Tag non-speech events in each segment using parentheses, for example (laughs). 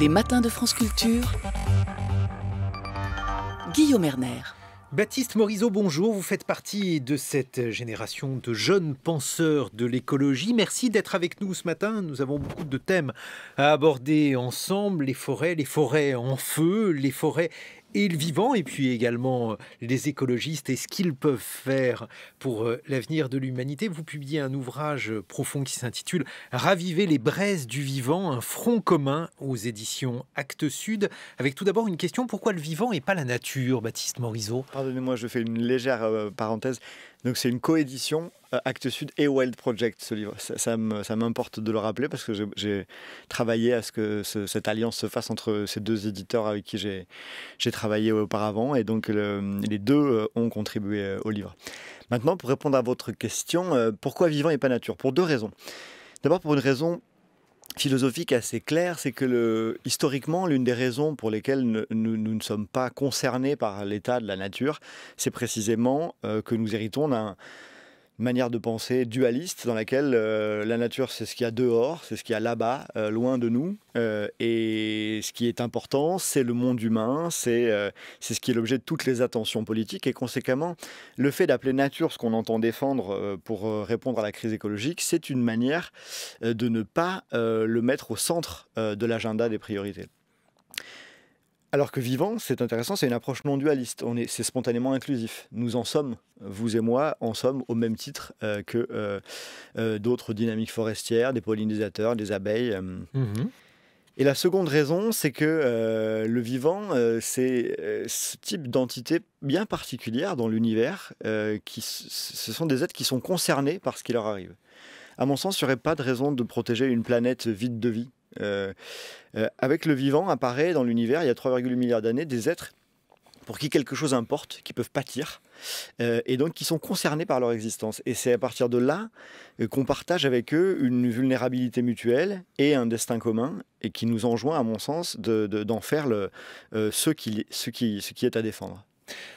Les matins de France Culture. Guillaume Erner. Baptiste Morisot, bonjour. Vous faites partie de cette génération de jeunes penseurs de l'écologie. Merci d'être avec nous ce matin. Nous avons beaucoup de thèmes à aborder ensemble les forêts, les forêts en feu, les forêts et le vivant, et puis également euh, les écologistes et ce qu'ils peuvent faire pour euh, l'avenir de l'humanité. Vous publiez un ouvrage euh, profond qui s'intitule Raviver les braises du vivant, un front commun aux éditions Actes Sud, avec tout d'abord une question, pourquoi le vivant et pas la nature, Baptiste Morisot Pardonnez-moi, je fais une légère parenthèse. Donc c'est une coédition euh, Actes Sud et Wild Project, ce livre. Ça, m'importe de le rappeler parce que j'ai travaillé à ce que cette alliance se fasse entre ces deux éditeurs avec qui j'ai travaillé auparavant. Et donc les deux euh, ont contribué euh, au livre. Maintenant, pour répondre à votre question, pourquoi vivant et pas nature Pour deux raisons. D'abord pour une raison philosophique assez clair, c'est que le, historiquement, l'une des raisons pour lesquelles nous, ne sommes pas concernés par l'état de la nature, c'est précisément euh, que nous héritons d'un manière de penser dualiste dans laquelle euh, la nature c'est ce qu'il y a dehors, c'est ce qu'il y a là-bas, euh, loin de nous. Euh, et ce qui est important, c'est le monde humain, c'est c'est ce qui est l'objet de toutes les attentions politiques. Et conséquemment, le fait d'appeler nature ce qu'on entend défendre pour répondre à la crise écologique, c'est une manière de ne pas le mettre au centre de l'agenda des priorités. Alors que vivant, c'est intéressant, c'est une approche non dualiste. On est, c'est spontanément inclusif. Nous en sommes, vous et moi, en sommes au même titre euh, que euh, euh, d'autres dynamiques forestières, des pollinisateurs, des abeilles. Mm-hmm. Et la seconde raison, c'est que le vivant, c'est ce type d'entité bien particulière dans l'univers, qui, ce sont des êtres qui sont concernés par ce qui leur arrive. À mon sens, il n'y aurait pas de raison de protéger une planète vide de vie euh, euh, avec le vivant apparaît dans l'univers, il y a 3,8 milliards d'années, des êtres pour qui quelque chose importe, qui peuvent pâtir, euh, et donc qui sont concernés par leur existence. Et c'est à partir de là qu'on partage avec eux une vulnérabilité mutuelle et un destin commun, et qui nous enjoint, à mon sens, d'en faire le, qui, ce, qui, ce qui est à défendre.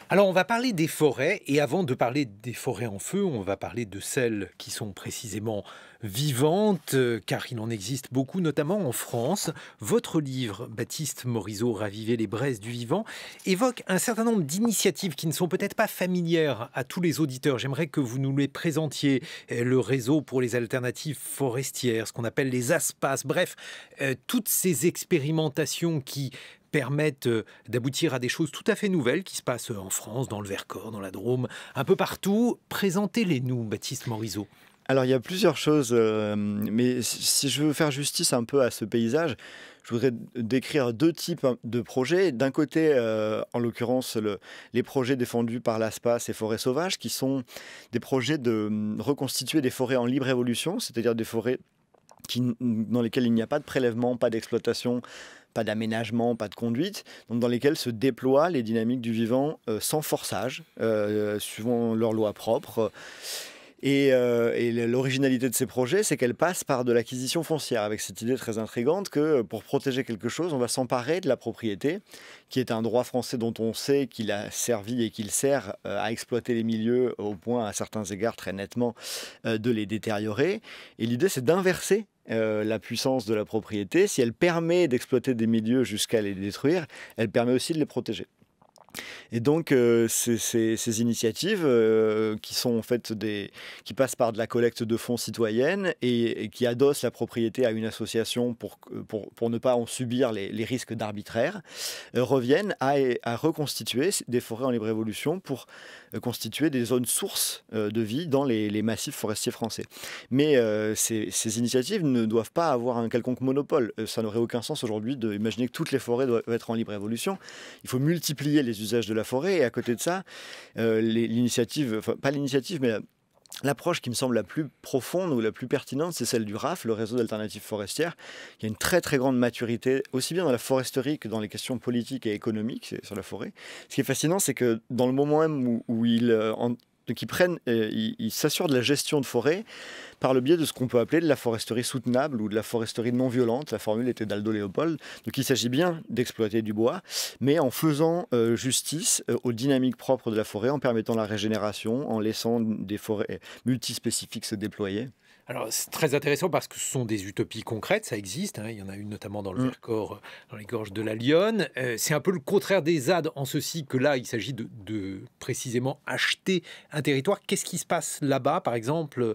Alors on va parler des forêts et avant de parler des forêts en feu, on va parler de celles qui sont précisément vivantes euh, car il en existe beaucoup notamment en France. Votre livre Baptiste Morisot Raviver les braises du vivant évoque un certain nombre d'initiatives qui ne sont peut-être pas familières à tous les auditeurs. J'aimerais que vous nous les présentiez, euh, le réseau pour les alternatives forestières, ce qu'on appelle les ASPAS, bref, euh, toutes ces expérimentations qui permettent euh, d'aboutir à des choses tout à fait nouvelles qui se passent euh, en France, dans le Vercors, dans la Drôme, un peu partout. Présentez-les-nous, Baptiste Morisot. Alors il y a plusieurs choses, euh, mais si je veux faire justice un peu à ce paysage, je voudrais décrire deux types hein, de projets. D'un côté, en l'occurrence, le, les projets défendus par l'ASPAS et Forêts Sauvages, qui sont des projets de mm, reconstituer des forêts en libre évolution, c'est-à-dire des forêts qui, dans lesquelles il n'y a pas de prélèvement, pas d'exploitation, pas d'aménagement, pas de conduite, dans lesquelles se déploient les dynamiques du vivant euh, sans forçage, euh, suivant leurs lois propres. Et, euh, l'originalité de ces projets, c'est qu'elles passent par de l'acquisition foncière, avec cette idée très intrigante que pour protéger quelque chose, on va s'emparer de la propriété, qui est un droit français dont on sait qu'il a servi et qu'il sert à exploiter les milieux au point, à certains égards très nettement, de les détériorer. Et l'idée, c'est d'inverser euh, la puissance de la propriété, si elle permet d'exploiter des milieux jusqu'à les détruire, elle permet aussi de les protéger. Et donc, euh, ces, initiatives euh, qui sont en fait des, qui passent par de la collecte de fonds citoyennes et, qui adossent la propriété à une association pour, pour, ne pas en subir les, risques d'arbitraire, euh, reviennent à, à, reconstituer des forêts en libre évolution pour constituer des zones sources de vie dans les, massifs forestiers français. Mais ces, initiatives ne doivent pas avoir un quelconque monopole. Ça n'aurait aucun sens aujourd'hui d'imaginer que toutes les forêts doivent être en libre évolution. Il faut multiplier les usages de la forêt. Et à côté de ça, euh, l'initiative, enfin, pas l'initiative, mais L'approche qui me semble la plus profonde ou la plus pertinente, c'est celle du RAF, le réseau d'alternatives forestières, qui a une très très grande maturité, aussi bien dans la foresterie que dans les questions politiques et économiques sur la forêt. Ce qui est fascinant, c'est que dans le moment même où, où il, euh, en, donc ils prennent, euh, ils s'assurent de la gestion de forêt par le biais de ce qu'on peut appeler de la foresterie soutenable ou de la foresterie non violente. La formule était d'Aldo Léopold. Donc il s'agit bien d'exploiter du bois, mais en faisant euh, justice euh, aux dynamiques propres de la forêt, en permettant la régénération, en laissant des forêts multispécifiques se déployer. Alors, c'est très intéressant parce que ce sont des utopies concrètes, ça existe. Hein. Il y en a une notamment dans le mm. Vercors, dans les gorges de la Lyonne. Euh, c'est un peu le contraire des ZAD en ceci que là, il s'agit de, précisément acheter un territoire. Qu'est-ce qui se passe là-bas, par exemple, euh,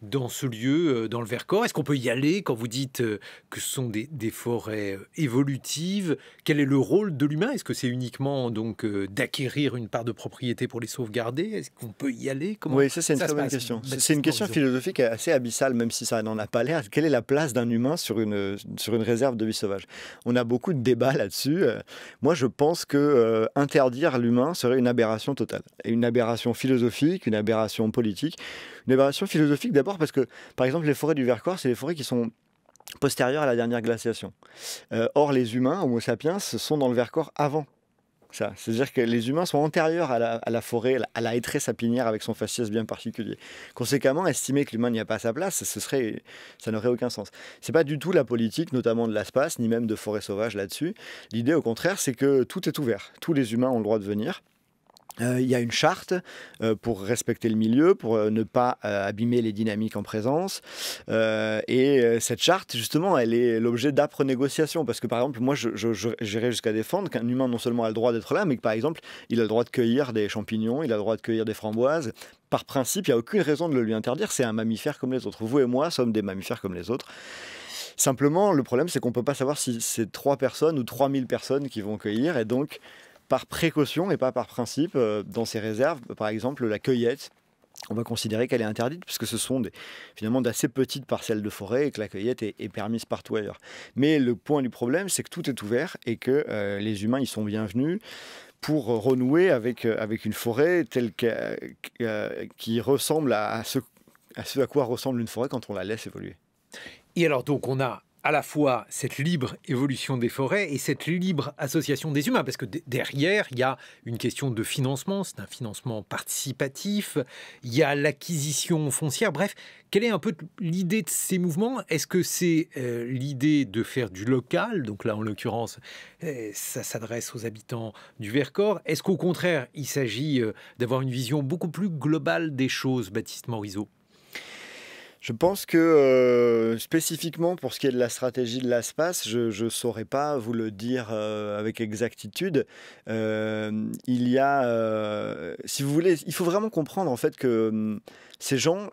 dans ce lieu, euh, dans le Vercors Est-ce qu'on peut y aller quand vous dites que ce sont des, forêts évolutives Quel est le rôle de l'humain Est-ce que c'est uniquement donc d'acquérir une part de propriété pour les sauvegarder Est-ce qu'on peut y aller Oui, ça, c'est une très bonne question. Bah, c'est une question philosophique assez habile même si ça n'en a pas l'air, quelle est la place d'un humain sur une, sur une réserve de vie sauvage On a beaucoup de débats là-dessus. Euh, moi, je pense que euh, interdire l'humain serait une aberration totale. Et une aberration philosophique, une aberration politique. Une aberration philosophique d'abord parce que, par exemple, les forêts du Vercors, c'est les forêts qui sont postérieures à la dernière glaciation. Euh, or, les humains, Homo sapiens, sont dans le Vercors avant ça. C'est-à-dire que les humains sont antérieurs à la, forêt, à la hêtraie sapinière avec son faciès bien particulier. Conséquemment, estimer que l'humain n'y a pas sa place, ça n'aurait aucun sens. C'est pas du tout la politique, notamment de l'espace, ni même de forêt sauvage là-dessus. L'idée, au contraire, c'est que tout est ouvert. Tous les humains ont le droit de venir. Euh, il y a une charte euh, pour respecter le milieu, pour euh, ne pas abîmer les dynamiques en présence. et cette charte, justement, elle est l'objet d'âpres négociations. Parce que, par exemple, moi, j'irais jusqu'à défendre qu'un humain, non seulement a le droit d'être là, mais que, par exemple, il a le droit de cueillir des champignons, il a le droit de cueillir des framboises. Par principe, il n'y a aucune raison de le lui interdire. C'est un mammifère comme les autres. Vous et moi sommes des mammifères comme les autres. Simplement, le problème, c'est qu'on ne peut pas savoir si c'est trois personnes ou 3000 personnes qui vont cueillir. Et donc, par précaution et pas par principe euh, dans ces réserves. Par exemple, la cueillette, on va considérer qu'elle est interdite puisque ce sont des, finalement d'assez petites parcelles de forêt et que la cueillette est, permise partout ailleurs. Mais le point du problème, c'est que tout est ouvert et que euh, les humains y sont bienvenus pour renouer avec, euh, avec une forêt telle qui ressemble à, ce, à ce à quoi ressemble une forêt quand on la laisse évoluer. Et alors donc on a à la fois cette libre évolution des forêts et cette libre association des humains, parce que derrière, il y a une question de financement, c'est un financement participatif, il y a l'acquisition foncière, bref, quelle est un peu l'idée de ces mouvements Est-ce que c'est euh, l'idée de faire du local, donc là en l'occurrence, euh, ça s'adresse aux habitants du Vercors Est-ce qu'au contraire, il s'agit euh, d'avoir une vision beaucoup plus globale des choses, Baptiste Morizot? Je pense que euh, spécifiquement pour ce qui est de la stratégie de l'espace, je ne saurais pas vous le dire euh, avec exactitude. Euh, il y a, si vous voulez, il faut vraiment comprendre en fait que hum, ces gens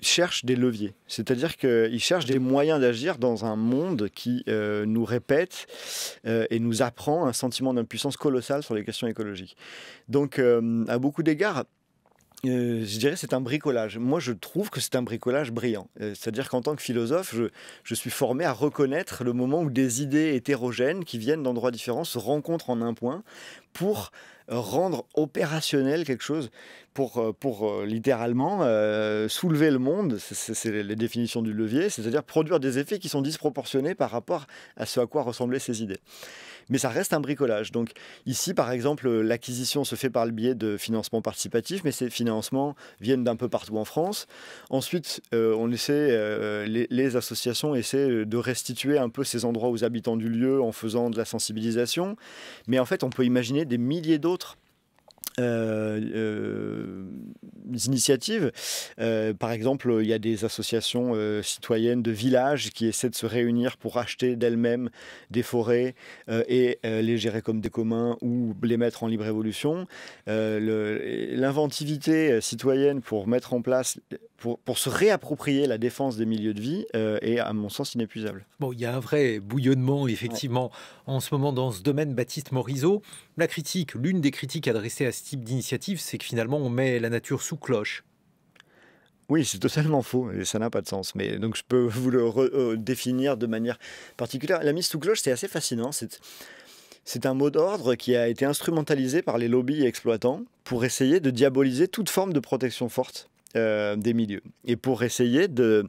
cherchent des leviers. C'est-à-dire qu'ils cherchent des moyens d'agir dans un monde qui nous répète et nous apprend un sentiment d'impuissance colossale sur les questions écologiques. Donc, à beaucoup d'égards, euh, je dirais c'est un bricolage. Moi, je trouve que c'est un bricolage brillant. Euh, c'est-à-dire qu'en tant que philosophe, je, suis formé à reconnaître le moment où des idées hétérogènes qui viennent d'endroits différents se rencontrent en un point pour rendre opérationnel quelque chose pour, euh, pour euh, littéralement euh, soulever le monde, c'est les définitions du levier, c'est-à-dire produire des effets qui sont disproportionnés par rapport à ce à quoi ressemblaient ces idées. Mais ça reste un bricolage. Donc ici, par exemple, l'acquisition se fait par le biais de financements participatifs, mais ces financements viennent d'un peu partout en France. Ensuite, on essaie, les, les associations essaient de restituer un peu ces endroits aux habitants du lieu en faisant de la sensibilisation. Mais en fait, on peut imaginer des milliers d'autres euh, euh, initiatives. Euh, par exemple, il y a des associations citoyennes de villages qui essaient de se réunir pour acheter d'elles-mêmes des forêts et les gérer comme des communs ou les mettre en libre évolution. L'inventivité citoyenne pour mettre en place, pour, se réapproprier la défense des milieux de vie est, à mon sens, inépuisable. Bon, il y a un vrai bouillonnement, effectivement en ce moment dans ce domaine, Baptiste Morisot. La critique, l'une des critiques adressées à ce type d'initiative, c'est que finalement on met la nature sous cloche. Oui, c'est totalement faux et ça n'a pas de sens. Mais donc je peux vous le redéfinir euh, de manière particulière. La mise sous cloche, c'est assez fascinant. C'est un mot d'ordre qui a été instrumentalisé par les lobbies exploitants pour essayer de diaboliser toute forme de protection forte. Euh, des milieux. Et pour essayer de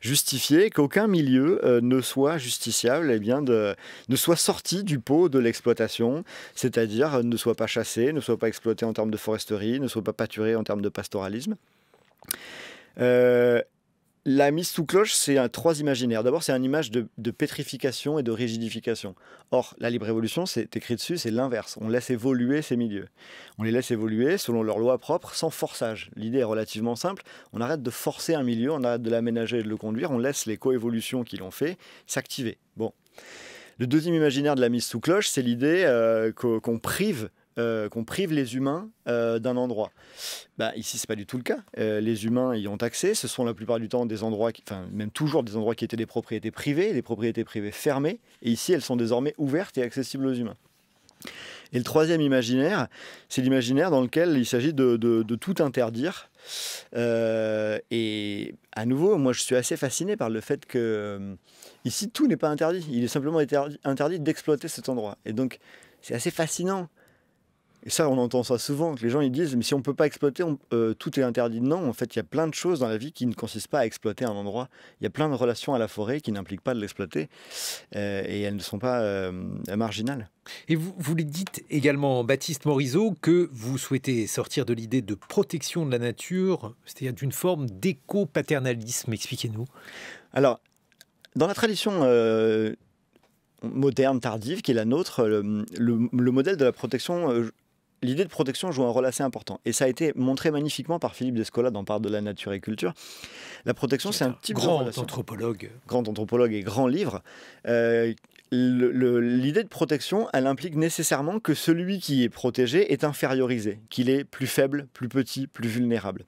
justifier qu'aucun milieu euh, ne soit justiciable, et eh bien de, ne soit sorti du pot de l'exploitation, c'est-à-dire euh, ne soit pas chassé, ne soit pas exploité en termes de foresterie, ne soit pas pâturé en termes de pastoralisme. Euh, la mise sous cloche, c'est un trois imaginaires. D'abord, c'est une image de, pétrification et de rigidification. Or, la libre évolution, c'est écrit dessus, c'est l'inverse. On laisse évoluer ces milieux. On les laisse évoluer selon leurs lois propres, sans forçage. L'idée est relativement simple. On arrête de forcer un milieu, on arrête de l'aménager et de le conduire. On laisse les coévolutions qui l'ont fait s'activer. Bon. Le deuxième imaginaire de la mise sous cloche, c'est l'idée euh, qu'on prive euh, qu'on prive les humains euh, d'un endroit. Ici bah, ici, c'est pas du tout le cas. Euh, les humains y ont accès. Ce sont la plupart du temps des endroits, enfin même toujours des endroits qui étaient des propriétés privées, des propriétés privées fermées. Et ici, elles sont désormais ouvertes et accessibles aux humains. Et le troisième imaginaire, c'est l'imaginaire dans lequel il s'agit de, tout interdire. et à nouveau, moi, je suis assez fasciné par le fait que ici, tout n'est pas interdit. Il est simplement interdit d'exploiter cet endroit. Et donc, c'est assez fascinant et ça, on entend ça souvent, que les gens ils disent, mais si on ne peut pas exploiter, euh, tout est interdit. Non, en fait, il y a plein de choses dans la vie qui ne consistent pas à exploiter un endroit. Il y a plein de relations à la forêt qui n'impliquent pas de l'exploiter, euh, et elles ne sont pas euh, marginales. Et vous, vous les dites également, Baptiste Morisot, que vous souhaitez sortir de l'idée de protection de la nature, c'est-à-dire d'une forme d'éco-paternalisme. Expliquez-nous. Alors, dans la tradition moderne, tardive, qui est la nôtre, le modèle de la protection l'idée de protection joue un rôle assez important. Et ça a été montré magnifiquement par Philippe Descola dans Part de la nature et culture. La protection, c'est un petit grand anthropologue. Grand anthropologue et grand livre. Euh, l'idée de protection, elle implique nécessairement que celui qui est protégé est infériorisé, qu'il est plus faible, plus petit, plus vulnérable.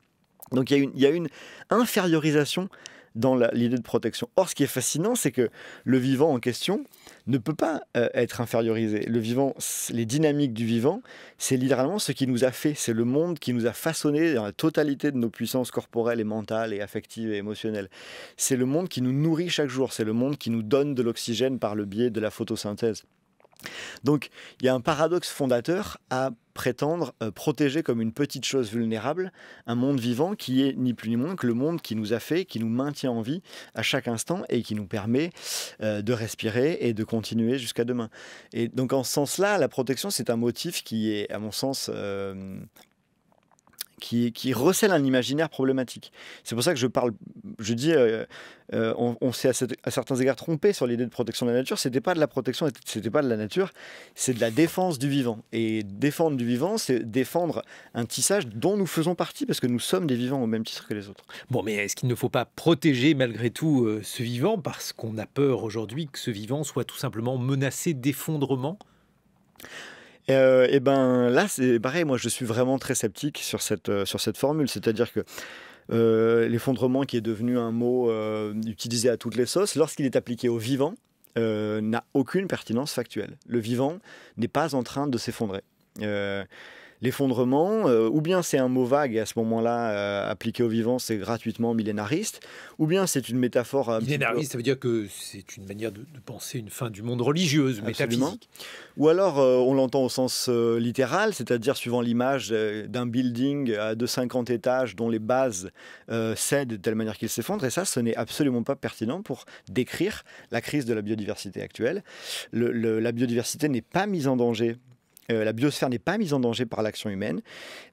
Donc il une, il y a une infériorisation dans l'idée de protection. Or, ce qui est fascinant, c'est que le vivant en question, ne peut pas euh, être infériorisé. Le vivant, les dynamiques du vivant, c'est littéralement ce qui nous a fait, c'est le monde qui nous a façonné dans la totalité de nos puissances corporelles et mentales et affectives et émotionnelles. C'est le monde qui nous nourrit chaque jour, c'est le monde qui nous donne de l'oxygène par le biais de la photosynthèse. Donc il y a un paradoxe fondateur à prétendre euh, protéger comme une petite chose vulnérable un monde vivant qui est ni plus ni moins que le monde qui nous a fait, qui nous maintient en vie à chaque instant et qui nous permet euh, de respirer et de continuer jusqu'à demain. Et donc en ce sens-là, la protection, c'est un motif qui est, à mon sens, euh, qui, recèle un imaginaire problématique. C'est pour ça que je parle, je dis, euh, euh, on, s'est à, certains égards trompé sur l'idée de protection de la nature. C'était pas de la protection, c'était pas de la nature, c'est de la défense du vivant. Et défendre du vivant, c'est défendre un tissage dont nous faisons partie parce que nous sommes des vivants au même titre que les autres. Bon, mais est-ce qu'il ne faut pas protéger malgré tout euh, ce vivant parce qu'on a peur aujourd'hui que ce vivant soit tout simplement menacé d'effondrement? Euh, et ben là, c'est pareil, moi je suis vraiment très sceptique sur cette, euh, sur cette formule. C'est-à-dire que euh, l'effondrement, qui est devenu un mot utilisé à toutes les sauces, lorsqu'il est appliqué au vivant, n'a aucune pertinence factuelle. Le vivant n'est pas en train de s'effondrer l'effondrement, euh, ou bien c'est un mot vague, et à ce moment-là, euh, appliqué au vivant, c'est gratuitement millénariste, ou bien c'est une métaphore... millénariste, ça veut dire que c'est une manière de, penser une fin du monde religieuse, métaphysique. Ou alors, euh, on l'entend au sens littéral, c'est-à-dire suivant l'image d'un building de 50 étages dont les bases cèdent de telle manière qu'il s'effondre, et ça, ce n'est absolument pas pertinent pour décrire la crise de la biodiversité actuelle. la biodiversité n'est pas mise en danger euh, la biosphère n'est pas mise en danger par l'action humaine.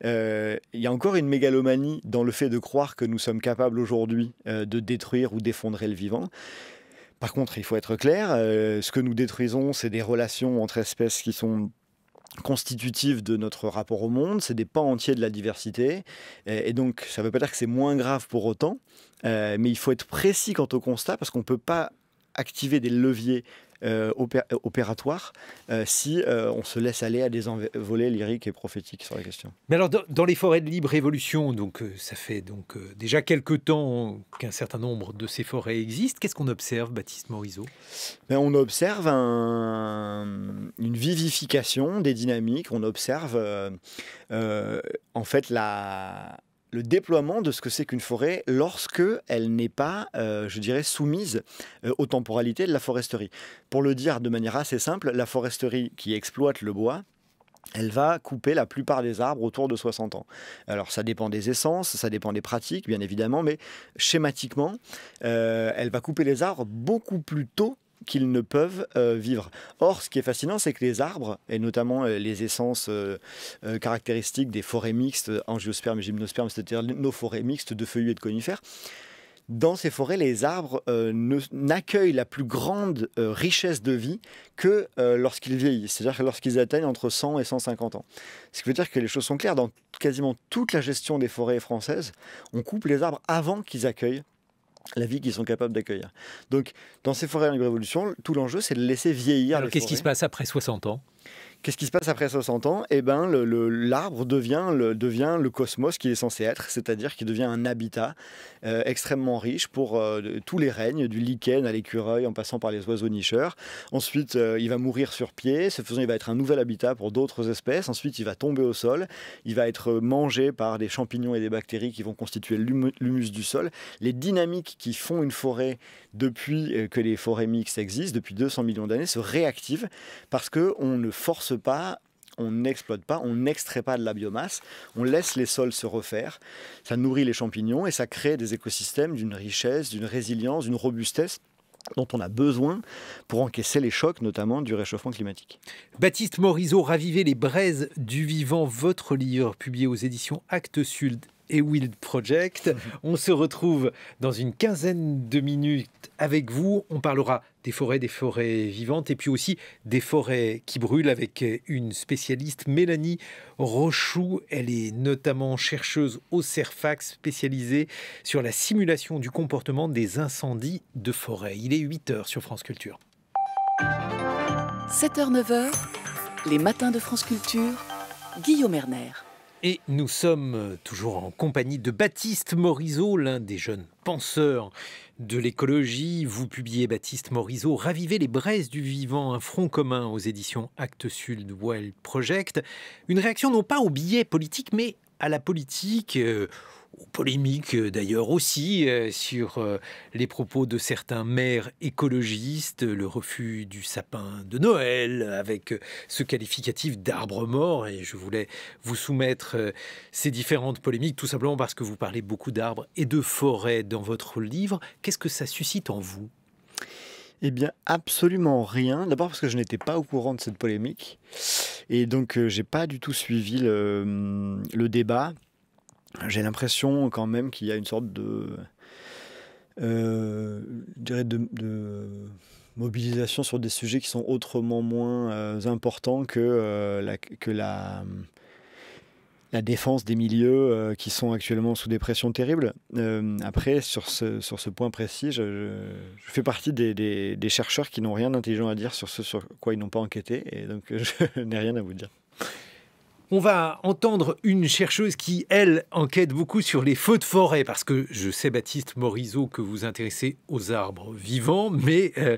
Euh, il y a encore une mégalomanie dans le fait de croire que nous sommes capables aujourd'hui euh, de détruire ou d'effondrer le vivant. Par contre, il faut être clair, ce que nous détruisons, c'est des relations entre espèces qui sont constitutives de notre rapport au monde, c'est des pans entiers de la diversité, et, et donc ça ne veut pas dire que c'est moins grave pour autant, mais il faut être précis quant au constat, parce qu'on ne peut pas activer des leviers euh, euh, opératoire euh, si on se laisse aller à des envolées lyriques et prophétiques sur la question. Mais alors, dans, les forêts de libre évolution, donc ça fait donc déjà quelques temps qu'un certain nombre de ces forêts existent. Qu'est-ce qu'on observe, Baptiste Morisot ben, On observe une vivification des dynamiques. On observe en fait la le déploiement de ce que c'est qu'une forêt lorsque elle n'est pas, euh, je dirais, soumise euh, aux temporalités de la foresterie. Pour le dire de manière assez simple, la foresterie qui exploite le bois, elle va couper la plupart des arbres autour de 60 ans. Alors ça dépend des essences, ça dépend des pratiques, bien évidemment, mais schématiquement, euh, elle va couper les arbres beaucoup plus tôt qu'ils ne peuvent euh, vivre. Or, ce qui est fascinant, c'est que les arbres, et notamment euh, les essences euh, caractéristiques des forêts mixtes, angiospermes et gymnospermes, c'est-à-dire nos forêts mixtes de feuillus et de conifères, dans ces forêts, les arbres n'accueillent la plus grande richesse de vie que lorsqu'ils vieillissent, c'est-à-dire lorsqu'ils atteignent entre 100 et 150 ans. Ce qui veut dire que les choses sont claires, dans quasiment toute la gestion des forêts françaises, on coupe les arbres avant qu'ils accueillent la vie qu'ils sont capables d'accueillir. Donc, dans ces forêts en libre tout l'enjeu, c'est de laisser vieillir. Alors, qu'est-ce qui se passe après 60 ans Qu'est-ce qui se passe après 60 ans Eh ben, l'arbre devient le, devient le cosmos qu'il est censé être, c'est-à-dire qu'il devient un habitat euh, extrêmement riche pour euh, tous les règnes, du lichen à l'écureuil, en passant par les oiseaux nicheurs. Ensuite, euh, il va mourir sur pied. Ce faisant, il va être un nouvel habitat pour d'autres espèces. Ensuite, il va tomber au sol. Il va être mangé par des champignons et des bactéries qui vont constituer l'humus du sol. Les dynamiques qui font une forêt depuis que les forêts mixtes existent, depuis 200 millions d'années, se réactivent parce que on ne force pas, on n'exploite pas, on n'extrait pas de la biomasse, on laisse les sols se refaire, ça nourrit les champignons et ça crée des écosystèmes d'une richesse, d'une résilience, d'une robustesse dont on a besoin pour encaisser les chocs, notamment du réchauffement climatique. Baptiste Morisot, Raviver les braises du vivant, votre livre publié aux éditions Actes Sud et Wild Project. (laughs) On se retrouve dans une quinzaine de minutes avec vous. On parlera des forêts, des forêts vivantes, et puis aussi des forêts qui brûlent avec une spécialiste, Mélanie Rochou. Elle est notamment chercheuse au CERFAX, spécialisée sur la simulation du comportement des incendies de forêt. Il est 8h sur France Culture. 7h, 9h, les matins de France Culture, Guillaume Erner. Et nous sommes toujours en compagnie de Baptiste Morisot, l'un des jeunes penseurs de l'écologie, vous publiez Baptiste Morisot, Ravivez les braises du vivant, un front commun aux éditions Actes Sud Well Project. Une réaction non pas au billet politique, mais à la politique. Euh, polémique euh, d'ailleurs aussi euh, sur euh, les propos de certains maires écologistes, le refus du sapin de Noël avec ce qualificatif d'arbre mort. Et je voulais vous soumettre ces différentes polémiques tout simplement parce que vous parlez beaucoup d'arbres et de forêts dans votre livre. Qu'est-ce que ça suscite en vous eh bien, absolument rien. D'abord parce que je n'étais pas au courant de cette polémique. Et donc, j'ai pas du tout suivi le hum, débat j'ai l'impression quand même qu'il y a une sorte de, euh, de, mobilisation sur des sujets qui sont autrement moins euh, importants que, euh, la, que la, la défense des milieux qui sont actuellement sous des pressions terribles. après, sur ce, sur ce point précis, je, fais partie des, des chercheurs qui n'ont rien d'intelligent à dire sur ce sur quoi ils n'ont pas enquêté, et donc (laughs) je n'ai rien à vous dire. On va entendre une chercheuse qui, elle, enquête beaucoup sur les feux de forêt, parce que je sais, Baptiste Morisot, que vous intéressez aux arbres vivants, mais euh,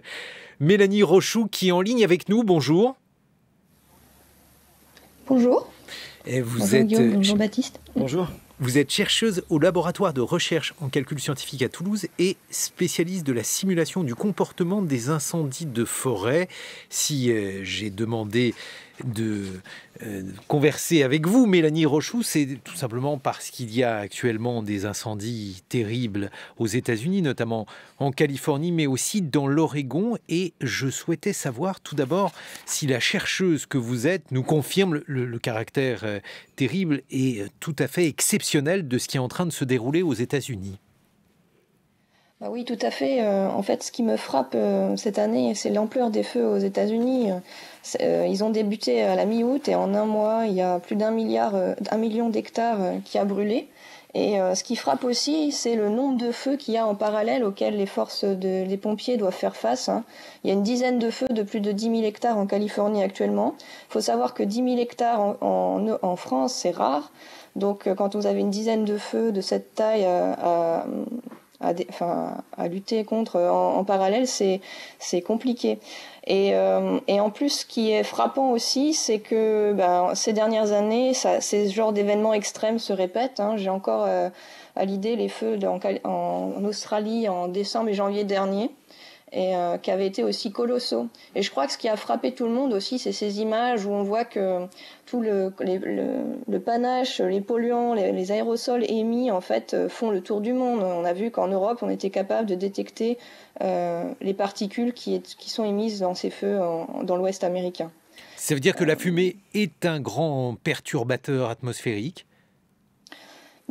Mélanie Rochou qui est en ligne avec nous, bonjour. Bonjour. Et vous êtes... Euh, Baptiste. Bonjour. Vous êtes chercheuse au laboratoire de recherche en calcul scientifique à Toulouse et spécialiste de la simulation du comportement des incendies de forêt. Si euh, j'ai demandé de euh, converser avec vous, Mélanie Rochou, c'est tout simplement parce qu'il y a actuellement des incendies terribles aux États-Unis, notamment en Californie, mais aussi dans l'Oregon. Et je souhaitais savoir tout d'abord si la chercheuse que vous êtes nous confirme le, le caractère euh, terrible et euh, tout à fait exceptionnel de ce qui est en train de se dérouler aux États-Unis. Bah oui, tout à fait. Euh, en fait, ce qui me frappe euh, cette année, c'est l'ampleur des feux aux États-Unis. Euh, ils ont débuté à la mi-août et en un mois, il y a plus d'un milliard, un million d'hectares qui a brûlé. Et ce qui frappe aussi, c'est le nombre de feux qu'il y a en parallèle auxquels les forces de, des pompiers doivent faire face. Hein. Il y a une dizaine de feux de plus de 10 000 hectares en Californie actuellement. Il faut savoir que 10 000 hectares en, en, France, c'est rare. Donc quand vous avez une dizaine de feux de cette taille à, lutter contre euh, en, parallèle, c'est compliqué. Euh, et, en plus, ce qui est frappant aussi, c'est que ben, ces dernières années, ces genres d'événements extrêmes se répètent. Hein. J'ai encore euh, à l'idée les feux en, en, Australie en décembre et janvier dernier et euh, qui avaient été aussi colossaux. Et je crois que ce qui a frappé tout le monde aussi, c'est ces images où on voit que tout le, panache, les polluants, les, aérosols émis, en fait, euh, font le tour du monde. On a vu qu'en Europe, on était capable de détecter euh, les particules qui, qui, sont émises dans ces feux dans l'Ouest américain. Ça veut dire que la fumée est un grand perturbateur atmosphérique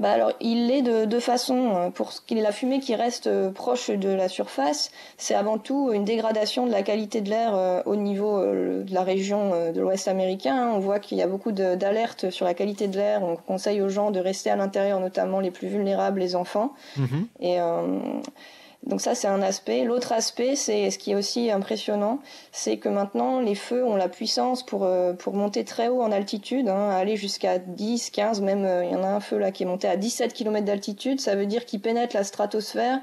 bah alors, il l'est de deux façons. Euh, pour ce qu'il est la fumée qui reste euh, proche de la surface, c'est avant tout une dégradation de la qualité de l'air euh, au niveau de la région de l'Ouest américain. On voit qu'il y a beaucoup d'alertes sur la qualité de l'air. On conseille aux gens de rester à l'intérieur, notamment les plus vulnérables, les enfants. Mhm. Et donc ça, c'est un aspect. L'autre aspect, c'est ce qui est aussi impressionnant, c'est que maintenant, les feux ont la puissance pour, euh, pour monter très haut en altitude, hein, aller jusqu'à 10, 15, même, euh, il y en a un feu là qui est monté à 17 km d'altitude, ça veut dire qu'il pénètre la stratosphère.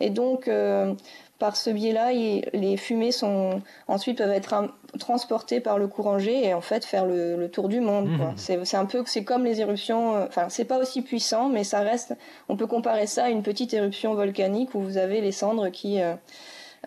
Et donc, euh, par ce biais-là, les fumées sont ensuite peuvent être transportées par le courant et en fait faire le, tour du monde. Mmh. C'est un peu, c'est comme les éruptions. Euh, enfin, c'est pas aussi puissant, mais ça reste. On peut comparer ça à une petite éruption volcanique où vous avez les cendres qui euh,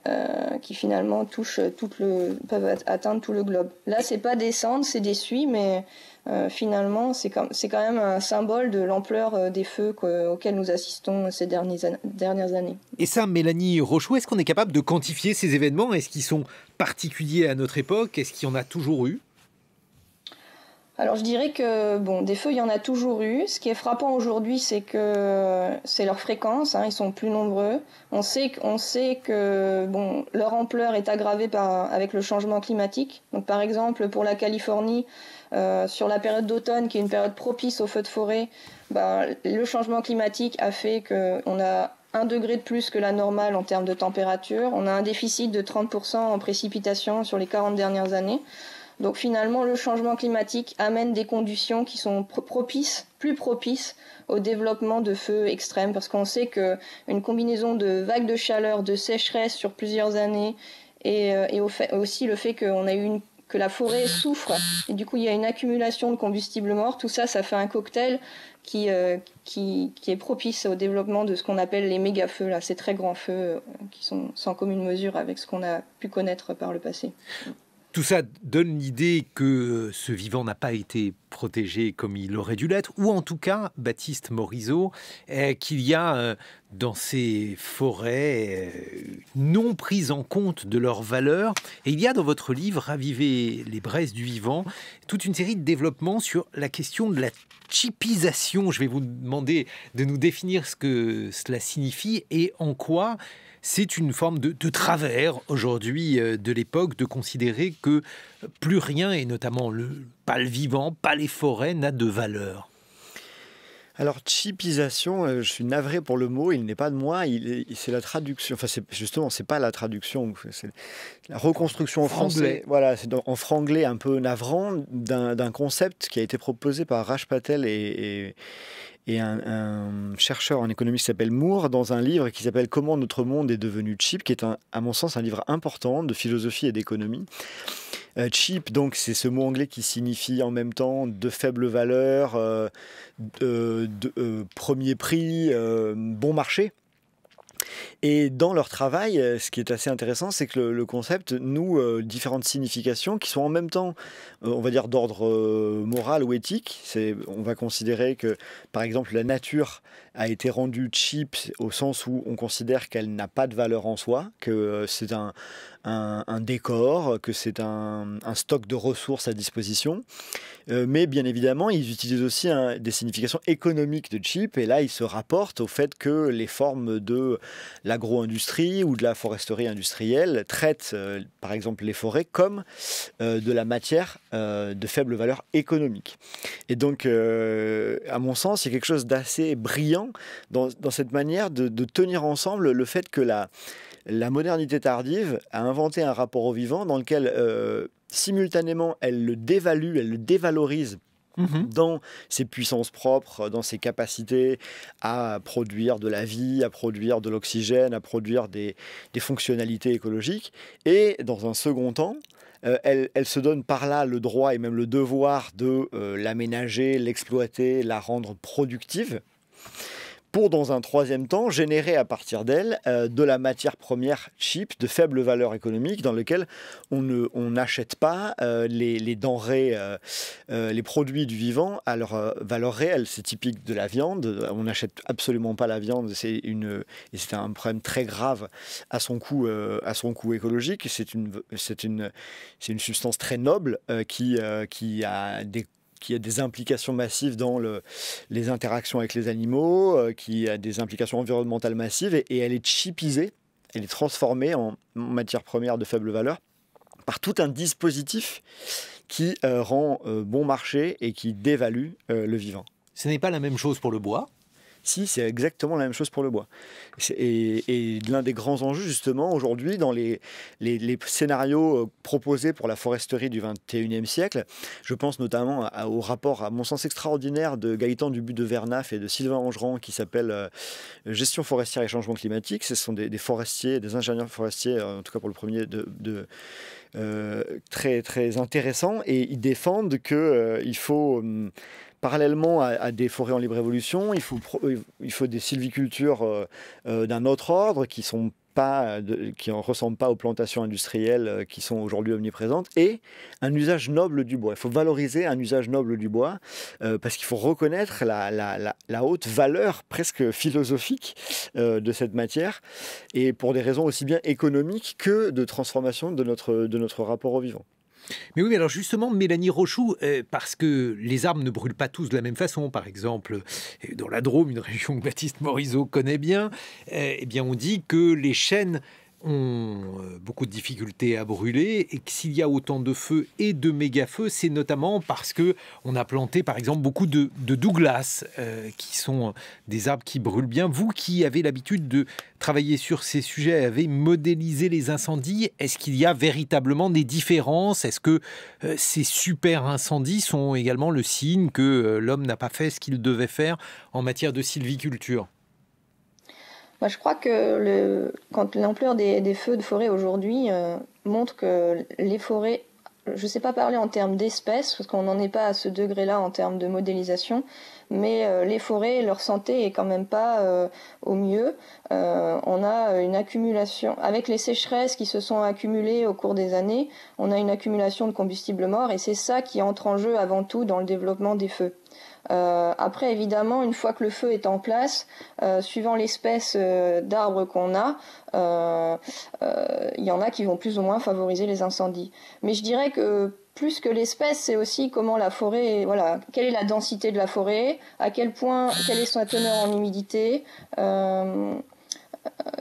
euh, qui finalement touchent tout le, peuvent atteindre tout le globe. Là, c'est pas des cendres, c'est des suies, mais euh, finalement, c'est quand, même un symbole de l'ampleur euh, des feux auxquels nous assistons ces dernières, dernières années. Et ça, Mélanie Rochou, est-ce qu'on est capable de quantifier ces événements Est-ce qu'ils sont particuliers à notre époque Est-ce qu'il y en a toujours eu alors je dirais que bon, des feux, il y en a toujours eu. Ce qui est frappant aujourd'hui, c'est que c'est leur fréquence. Hein, ils sont plus nombreux. On sait sait que bon, leur ampleur est aggravée par avec le changement climatique. Donc par exemple pour la Californie, euh, sur la période d'automne, qui est une période propice aux feux de forêt, bah, le changement climatique a fait qu'on a un degré de plus que la normale en termes de température. On a un déficit de 30% en précipitations sur les 40 dernières années. Donc finalement, le changement climatique amène des conditions qui sont propices, plus propices au développement de feux extrêmes, parce qu'on sait qu'une combinaison de vagues de chaleur, de sécheresse sur plusieurs années, et, euh, aussi le fait qu'on a que la forêt souffre et du coup il y a une accumulation de combustible morts, tout ça, ça fait un cocktail euh, qui, qui, est propice au développement de ce qu'on appelle les méga feux, là, ces très grands feux euh, qui sont sans commune mesure avec ce qu'on a pu connaître par le passé. Tout ça donne l'idée que euh, ce vivant n'a pas été protégé comme il aurait dû l'être, ou en tout cas, Baptiste Morisot, euh, qu'il y a euh, dans ces forêts non prises en compte de leur valeur. Et il y a dans votre livre, Raviver les braises du vivant, toute une série de développements sur la question de la chipisation. Je vais vous demander de nous définir ce que cela signifie et en quoi c'est une forme de, travers aujourd'hui euh, de l'époque de considérer que plus rien, et notamment le, pas le vivant, pas les forêts, n'a de valeur. Alors, chipisation, euh, je suis navré pour le mot, il n'est pas de moi, c'est la traduction, enfin, justement, c'est pas la traduction, c'est la reconstruction en français, voilà, c'est en franglais un peu navrant d'un concept qui a été proposé par Raj Patel et, un, chercheur en économie qui s'appelle Moore dans un livre qui s'appelle Comment notre monde est devenu cheap, qui est à mon sens un livre important de philosophie et d'économie. Euh, cheap, donc c'est ce mot anglais qui signifie en même temps de faible valeur, euh, de, euh, premier prix, bon marché. Et dans leur travail, ce qui est assez intéressant, c'est que le, concept nous différentes significations qui sont en même temps, on va dire, d'ordre moral ou éthique. On va considérer que, par exemple, la nature, a été rendue cheap au sens où on considère qu'elle n'a pas de valeur en soi, que euh, c'est un, un, décor, que c'est un, stock de ressources à disposition. Euh, mais bien évidemment, ils utilisent aussi des significations économiques de cheap, et là, ils se rapportent au fait que les formes de l'agro-industrie ou de la foresterie industrielle traitent, euh, par exemple, les forêts comme de la matière de faible valeur économique. Et donc, à mon sens, il y a quelque chose d'assez brillant dans, cette manière de, tenir ensemble le fait que la, modernité tardive a inventé un rapport au vivant dans lequel, euh, simultanément, elle le dévalue, elle le dévalorise mhm. dans ses puissances propres, dans ses capacités à produire de la vie, à produire de l'oxygène, à produire des, fonctionnalités écologiques. Et dans un second temps, euh, elle, se donne par là le droit et même le devoir de euh, l'aménager, l'exploiter, la rendre productive pour, dans un troisième temps, générer à partir d'elle euh, de la matière première cheap, de faible valeur économique, dans lequel on n'achète pas euh, les, denrées, euh, les produits du vivant à leur valeur réelle. C'est typique de la viande. On n'achète absolument pas la viande. C'est et un problème très grave à son coût, à son coût écologique. C'est une, une, une substance très noble qui, qui a des qui a des implications massives dans les interactions avec les animaux, euh, qui a des implications environnementales massives, et, elle est chipisée, elle est transformée en matière première de faible valeur par tout un dispositif qui euh, rend euh, bon marché et qui dévalue le vivant. Ce n'est pas la même chose pour le bois, si, c'est exactement la même chose pour le bois. Et, l'un des grands enjeux, justement, aujourd'hui, dans les, les, scénarios euh, proposés pour la foresterie du 21e siècle, je pense notamment au rapport, à mon sens extraordinaire, de Gaëtan Dubu de Vernaf et de Sylvain Angeron, qui s'appelle euh, Gestion forestière et changement climatique. Ce sont des, forestiers, des ingénieurs forestiers, euh, en tout cas pour le premier, de, très, très intéressants. Et ils défendent qu'il il faut hum, parallèlement à, des forêts en libre évolution, il faut, euh, des sylvicultures euh, euh, d'un autre ordre qui ne ressemblent pas aux plantations industrielles qui sont aujourd'hui omniprésentes, et un usage noble du bois. Il faut valoriser un usage noble du bois, parce qu'il faut reconnaître la, haute valeur presque philosophique de cette matière, et pour des raisons aussi bien économiques que de transformation de notre rapport au vivant. Mais oui, alors justement, Mélanie Rochou, euh, parce que les arbres ne brûlent pas tous de la même façon, par exemple, euh, dans la Drôme, une région que Baptiste Morisot connaît bien, et euh, eh bien on dit que les chaînes ont euh, beaucoup de difficultés à brûler et que s'il y a autant de feux et de méga-feux, c'est notamment parce que on a planté par exemple beaucoup de, Douglas, euh, qui sont des arbres qui brûlent bien. Vous qui avez l'habitude de travailler sur ces sujets, avez modélisé les incendies, est-ce qu'il y a véritablement des différences Est-ce que euh, ces super incendies sont également le signe que l'homme n'a pas fait ce qu'il devait faire en matière de sylviculture je crois que le, quand l'ampleur des, feux de forêt aujourd'hui euh, montre que les forêts, je ne sais pas parler en termes d'espèces, parce qu'on n'en est pas à ce degré-là en termes de modélisation, mais euh, les forêts, leur santé est quand même pas euh, au mieux. on a une accumulation, avec les sécheresses qui se sont accumulées au cours des années, on a une accumulation de combustibles morts et c'est ça qui entre en jeu avant tout dans le développement des feux. Euh, après, évidemment, une fois que le feu est en place, euh, suivant l'espèce euh, d'arbres qu'on a, il y en a qui vont plus ou moins favoriser les incendies. Mais je dirais que plus que l'espèce, c'est aussi comment la forêt, voilà, quelle est la densité de la forêt, à quel point, quelle est sa teneur en humidité.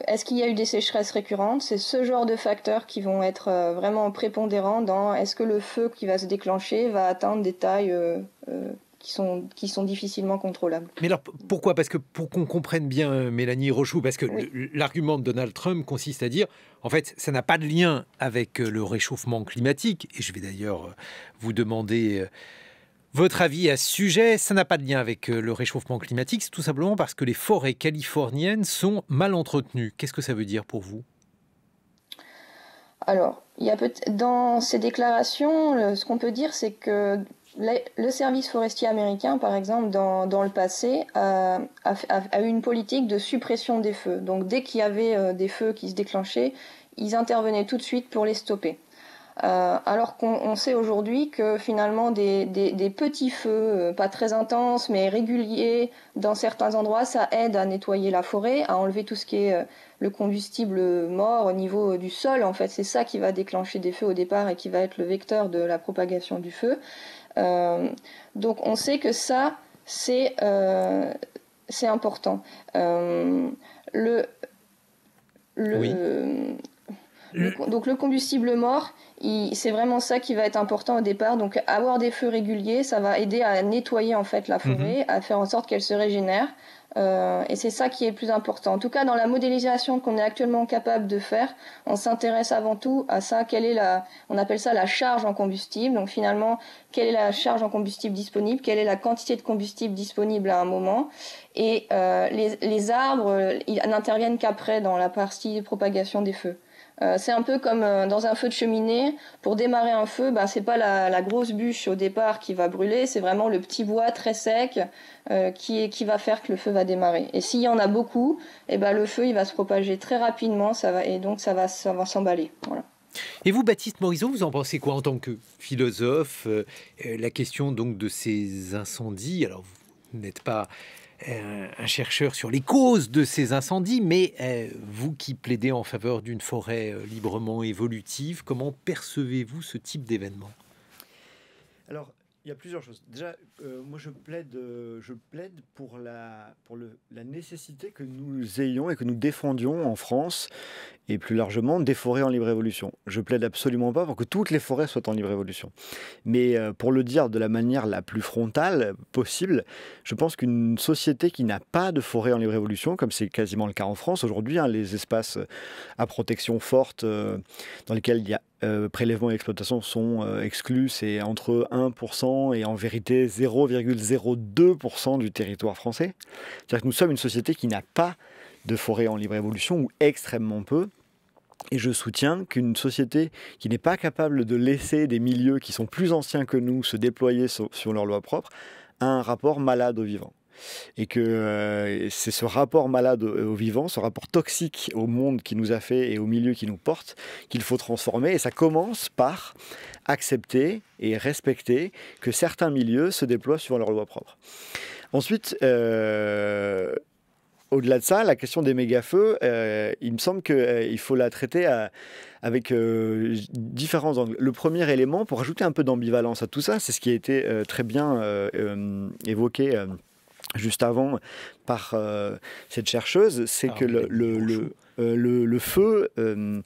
est-ce qu'il y a eu des sécheresses récurrentes C'est ce genre de facteurs qui vont être vraiment prépondérants dans est-ce que le feu qui va se déclencher va atteindre des tailles qui sont, qui sont difficilement contrôlables. Mais alors pourquoi Parce que pour qu'on comprenne bien euh, Mélanie Rochou, parce que l'argument de Donald Trump consiste à dire, en fait, ça n'a pas de lien avec euh, le réchauffement climatique, et je vais d'ailleurs euh, vous demander... Votre avis à ce sujet, ça n'a pas de lien avec le réchauffement climatique, c'est tout simplement parce que les forêts californiennes sont mal entretenues. Qu'est-ce que ça veut dire pour vous Alors, il y a dans ces déclarations, ce qu'on peut dire, c'est que le service forestier américain, par exemple, dans, le passé, euh, a, eu une politique de suppression des feux. Donc dès qu'il y avait euh, des feux qui se déclenchaient, ils intervenaient tout de suite pour les stopper. Euh, alors qu'on sait aujourd'hui que finalement des, petits feux, pas très intenses, mais réguliers dans certains endroits, ça aide à nettoyer la forêt, à enlever tout ce qui est le combustible mort au niveau du sol. En fait, c'est ça qui va déclencher des feux au départ et qui va être le vecteur de la propagation du feu. Euh, donc on sait que ça, c'est euh, important. Euh, le, combustible mort, c'est vraiment ça qui va être important au départ. Donc avoir des feux réguliers, ça va aider à nettoyer en fait la forêt, mhm. à faire en sorte qu'elle se régénère, euh, et c'est ça qui est le plus important. En tout cas, dans la modélisation qu'on est actuellement capable de faire, on s'intéresse avant tout à ça. Quelle est la, on appelle ça la charge en combustible. Donc finalement, quelle est la charge en combustible disponible Quelle est la quantité de combustible disponible à un moment Et euh, les, les arbres, ils n'interviennent qu'après dans la partie propagation des feux. Euh, c'est un peu comme euh, dans un feu de cheminée. Pour démarrer un feu, ben, c'est pas la, grosse bûche au départ qui va brûler, c'est vraiment le petit bois très sec euh, qui, va faire que le feu va démarrer. Et s'il y en a beaucoup, et eh ben, bah, le feu il va se propager très rapidement ça va, et donc ça va, s'emballer. Et vous, Baptiste Morison, vous en pensez quoi en tant que philosophe La question donc de ces incendies, alors vous n'êtes pas euh, un chercheur sur les causes de ces incendies, mais euh, vous qui plaidez en faveur d'une forêt euh, librement évolutive, comment percevez-vous ce type d'événement il y a plusieurs choses. Déjà, euh, moi, je plaide, euh, je plaide pour, la, pour le, la nécessité que nous ayons et que nous défendions en France et plus largement des forêts en libre évolution. Je plaide absolument pas pour que toutes les forêts soient en libre évolution. Mais euh, pour le dire de la manière la plus frontale possible, je pense qu'une société qui n'a pas de forêts en libre évolution, comme c'est quasiment le cas en France aujourd'hui, hein, les espaces à protection forte dans lesquels il y a euh, prélèvements et exploitation sont euh, exclus, c'est entre 1% et en vérité 0,02% du territoire français. C'est-à-dire que nous sommes une société qui n'a pas de forêt en libre évolution ou extrêmement peu. Et je soutiens qu'une société qui n'est pas capable de laisser des milieux qui sont plus anciens que nous se déployer sur, sur leur loi propre a un rapport malade au vivant et que euh, c'est ce rapport malade au, vivant, ce rapport toxique au monde qui nous a fait et au milieu qui nous porte, qu'il faut transformer. Et ça commence par accepter et respecter que certains milieux se déploient suivant leurs lois propres. Ensuite, euh, au-delà de ça, la question des méga-feux, euh, il me semble qu'il faut la traiter avec différents angles. Le premier élément, pour ajouter un peu d'ambivalence à tout ça, c'est ce qui a été très bien évoqué juste avant par euh, cette chercheuse, c'est que le, euh, feu... Euh,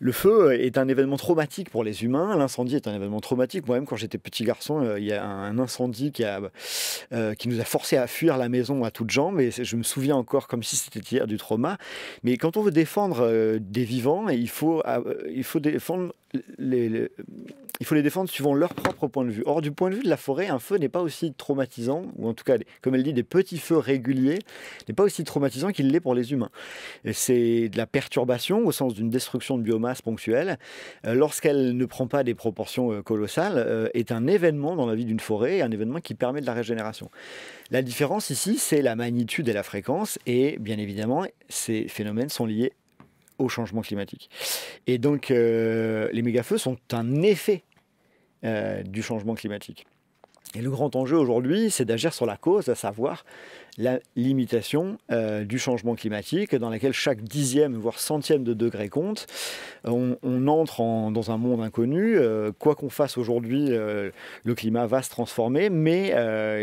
le feu est un événement traumatique pour les humains. L'incendie est un événement traumatique. Moi-même, quand j'étais petit garçon, il y a un incendie qui, nous a forcé à fuir la maison à toutes jambes. Et je me souviens encore comme si c'était hier du trauma. Mais quand on veut défendre des vivants, il faut, défendre les, il faut les défendre suivant leur propre point de vue. Or, du point de vue de la forêt, un feu n'est pas aussi traumatisant, ou en tout cas, comme elle dit, des petits feux réguliers, n'est pas aussi traumatisant qu'il l'est pour les humains. C'est de la perturbation au sens d'une destruction de biomasse ponctuelle, euh, lorsqu'elle ne prend pas des proportions euh, colossales, euh, est un événement dans la vie d'une forêt, un événement qui permet de la régénération. La différence ici, c'est la magnitude et la fréquence, et bien évidemment, ces phénomènes sont liés au changement climatique. Et donc, les mégafeux sont un effet euh, du changement climatique. Et le grand enjeu aujourd'hui, c'est d'agir sur la cause, à savoir la limitation euh, du changement climatique, dans laquelle chaque dixième, voire centième de degré compte. On, entre dans un monde inconnu. Euh, quoi qu'on fasse aujourd'hui, le climat va se transformer, mais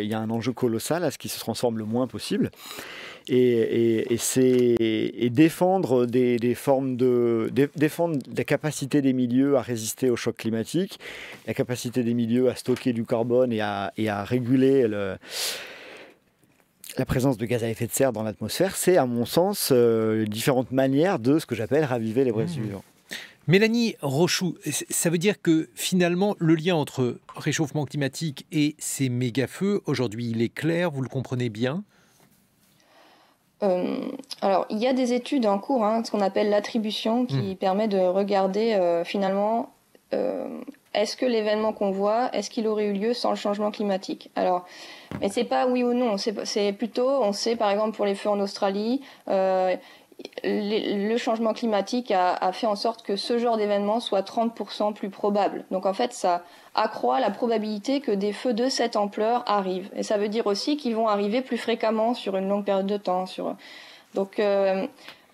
il y a un enjeu colossal à ce qu'il se transforme le moins possible et, et, défendre des, formes de défendre la capacité des milieux à résister au choc climatique, la capacité des milieux à stocker du carbone et à, réguler la présence de gaz à effet de serre dans l'atmosphère, c'est à mon sens euh, différentes manières de ce que j'appelle raviver les braises mmh. Mélanie Rochou, ça veut dire que finalement, le lien entre réchauffement climatique et ces méga-feux, aujourd'hui, il est clair, vous le comprenez bien euh, alors, il y a des études en cours, hein, ce qu'on appelle l'attribution, qui hmm. permet de regarder euh, finalement euh, est-ce que l'événement qu'on voit, est-ce qu'il aurait eu lieu sans le changement climatique Alors, mais c'est pas oui ou non, c'est plutôt, on sait par exemple pour les feux en Australie, euh, le changement climatique a, fait en sorte que ce genre d'événement soit 30% plus probable. Donc en fait, ça accroît la probabilité que des feux de cette ampleur arrivent. Et ça veut dire aussi qu'ils vont arriver plus fréquemment sur une longue période de temps. Donc euh,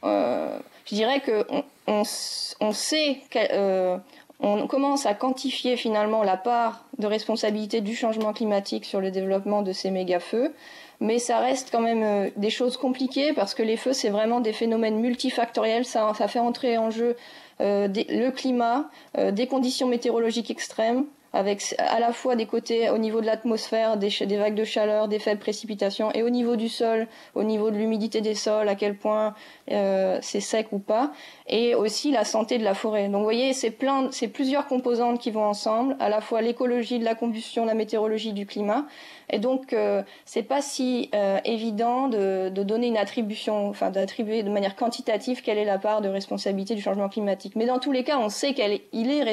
euh, je dirais qu'on sait, euh, on commence à quantifier finalement la part de responsabilité du changement climatique sur le développement de ces méga-feux mais ça reste quand même euh, des choses compliquées parce que les feux, c'est vraiment des phénomènes multifactoriels. Ça, ça fait entrer en jeu euh, le climat, euh, des conditions météorologiques extrêmes, avec à la fois des côtés au niveau de l'atmosphère, des, vagues de chaleur, des faibles précipitations, et au niveau du sol, au niveau de l'humidité des sols, à quel point c'est sec ou pas, et aussi la santé de la forêt. Donc vous voyez, c'est plein, c'est plusieurs composantes qui vont ensemble, à la fois l'écologie de la combustion, la météorologie, du climat, et donc, euh, c'est pas si euh, évident de, donner une attribution, enfin d'attribuer de manière quantitative quelle est la part de responsabilité du changement climatique. Mais dans tous les cas, on sait qu'il est, il est,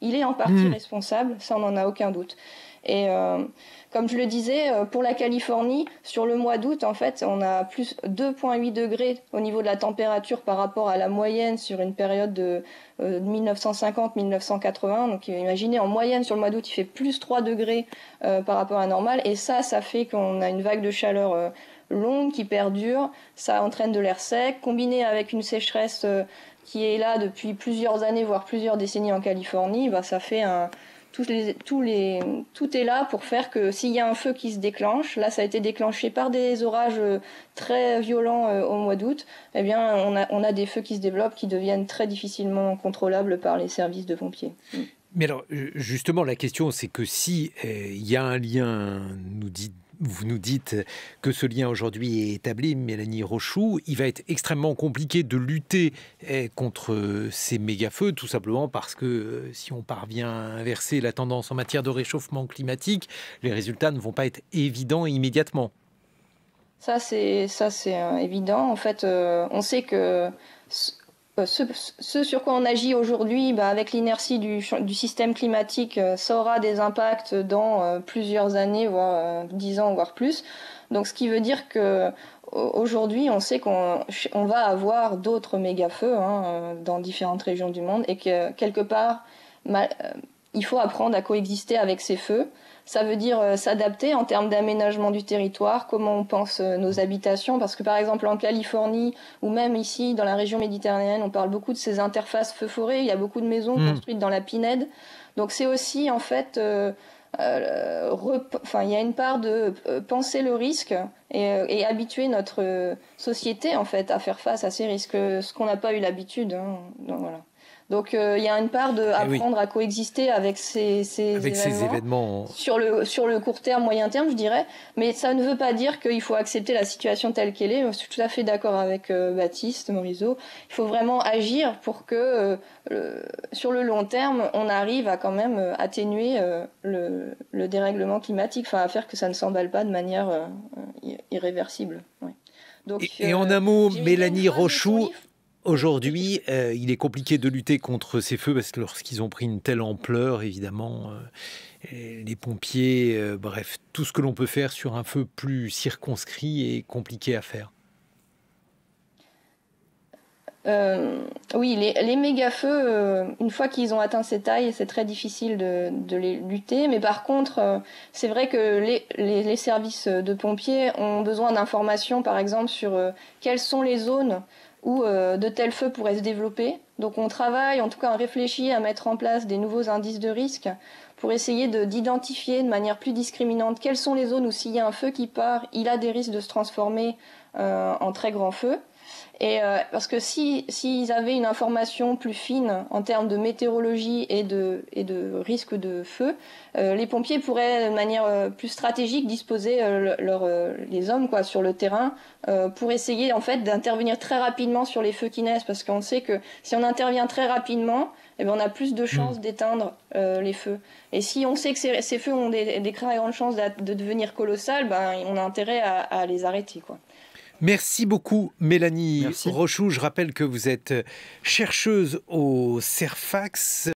il est en partie hmm. responsable, ça on n'en a aucun doute. Et euh, comme je le disais, euh, pour la Californie, sur le mois d'août, en fait, on a plus 2,8 degrés au niveau de la température par rapport à la moyenne sur une période de 1950-1980. Euh, Donc euh, imaginez, en moyenne, sur le mois d'août, il fait plus 3 degrés par rapport à normal. Et ça, ça fait qu'on a une vague de chaleur. longue qui perdure, ça entraîne de l'air sec, combiné avec une sécheresse qui est là depuis plusieurs années, voire plusieurs décennies en Californie, bah, ça fait un, tout est là pour faire que s'il y a un feu qui se déclenche, là ça a été déclenché par des orages euh, très violents euh, au mois d'août, eh bien on a, des feux qui se développent qui deviennent très difficilement contrôlables par les services de pompiers. Mais alors euh, justement la question c'est que si il y a un lien, nous dit vous nous dites que ce lien aujourd'hui est établi, Mélanie Rochou. Il va être extrêmement compliqué de lutter eh, contre euh, ces méga-feux, tout simplement parce que euh, si on parvient à inverser la tendance en matière de réchauffement climatique, les résultats ne vont pas être évidents immédiatement. Ça, c'est ça, c'est euh, évident. En fait, on sait que euh, ce, sur quoi on agit aujourd'hui, bah, avec l'inertie du, système climatique, euh, ça aura des impacts dans euh, plusieurs années, voire dix ans, voire plus. Donc, ce qui veut dire qu'aujourd'hui, on sait qu'on va avoir d'autres méga feux hein, dans différentes régions du monde et que quelque part, il faut apprendre à coexister avec ces feux. Ça veut dire euh, s'adapter en termes d'aménagement du territoire, comment on pense euh, nos habitations, parce que par exemple en Californie ou même ici dans la région méditerranéenne, on parle beaucoup de ces interfaces feu-forêt, il y a beaucoup de maisons hmm. construites dans la pinède. Donc c'est aussi en fait... Euh, enfin, il y a une part de penser le risque et, et, habituer notre société en fait à faire face à ces risques, ce qu'on n'a pas eu l'habitude. Hein. Donc voilà. Donc euh, il y a une part de eh apprendre à coexister avec ces, événements, sur le sur le court terme, moyen terme, je dirais. Mais ça ne veut pas dire qu'il faut accepter la situation telle qu'elle est. Je suis tout à fait d'accord avec euh, Baptiste, Morisot. Il faut vraiment agir pour que euh, sur le long terme, on arrive à quand même atténuer le, dérèglement climatique, enfin à faire que ça ne s'emballe pas de manière irréversible. et, en un mot, Mélanie Rochou, Aujourd'hui, euh, il est compliqué de lutter contre ces feux parce que lorsqu'ils ont pris une telle ampleur, évidemment, euh, les pompiers, euh, bref, tout ce que l'on peut faire sur un feu plus circonscrit est compliqué à faire. oui, les, méga-feux, une fois qu'ils ont atteint ces tailles, c'est très difficile de, les lutter. Mais par contre, c'est vrai que les, les, services de pompiers ont besoin d'informations, par exemple, sur quelles sont les zones où euh, de tels feux pourraient se développer. Donc on travaille, en tout cas on réfléchit à mettre en place des nouveaux indices de risque pour essayer d'identifier de, manière plus discriminante quelles sont les zones où s'il y a un feu qui part, il a des risques de se transformer euh, en très grand feu. Euh, parce que s'ils avaient une information plus fine en termes de météorologie et de et de risque de feu, euh, les pompiers pourraient de manière euh, plus stratégique disposer les hommes quoi sur le terrain pour essayer en fait d'intervenir très rapidement sur les feux qui naissent parce qu'on sait que si on intervient très rapidement, eh ben, on a plus de chances mm. d'éteindre les feux. Et si on sait que ces, feux ont des, très grandes chances de, devenir colossales, ben on a intérêt à, les arrêter quoi. Merci beaucoup Mélanie Rochou. Je rappelle que vous êtes chercheuse au CERFAX.